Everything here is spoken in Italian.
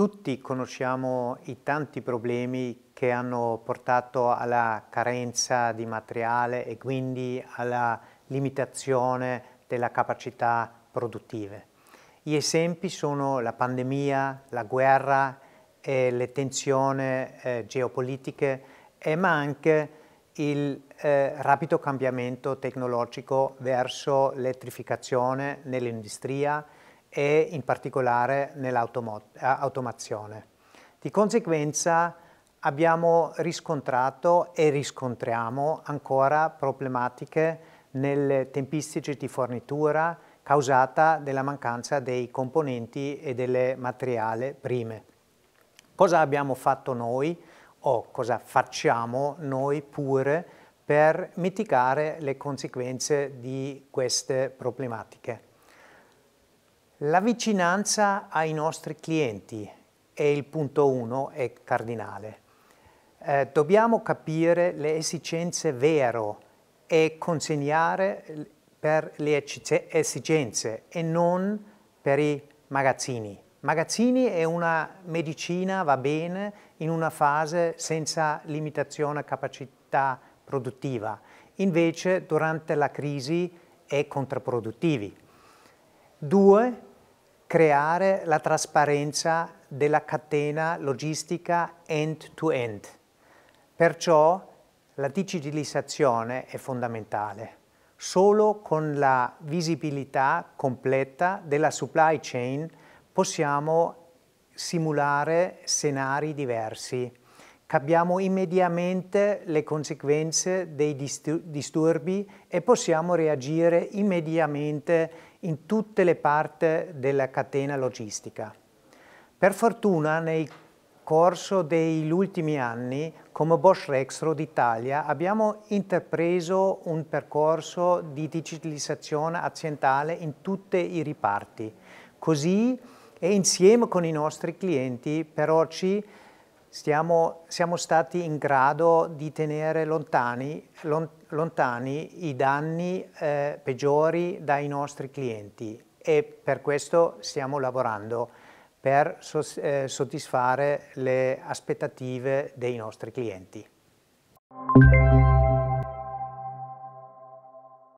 Tutti conosciamo i tanti problemi che hanno portato alla carenza di materiale e quindi alla limitazione della capacità produttive. Gli esempi sono la pandemia, la guerra, e le tensioni eh, geopolitiche, eh, ma anche il eh, rapido cambiamento tecnologico verso l'elettrificazione nell'industria, e in particolare nell'automazione. Di conseguenza abbiamo riscontrato e riscontriamo ancora problematiche nelle tempistiche di fornitura causata dalla mancanza dei componenti e delle materiali prime. Cosa abbiamo fatto noi o cosa facciamo noi pure per mitigare le conseguenze di queste problematiche? La vicinanza ai nostri clienti è il punto uno e cardinale. Eh, dobbiamo capire le esigenze vero e consegnare per le esigenze e non per i magazzini. Magazzini è una medicina, va bene, in una fase senza limitazione a capacità produttiva. Invece durante la crisi è contrapproduttivi. Due, creare la trasparenza della catena logistica end-to-end. -end. Perciò la digitalizzazione è fondamentale. Solo con la visibilità completa della supply chain possiamo simulare scenari diversi capiamo immediatamente le conseguenze dei disturbi e possiamo reagire immediatamente in tutte le parti della catena logistica. Per fortuna nel corso degli ultimi anni, come Bosch Rexro d'Italia, abbiamo intrapreso un percorso di digitalizzazione aziendale in tutti i riparti. Così e insieme con i nostri clienti per oggi stiamo, siamo stati in grado di tenere lontani, lontani i danni eh, peggiori dai nostri clienti e per questo stiamo lavorando per eh, soddisfare le aspettative dei nostri clienti.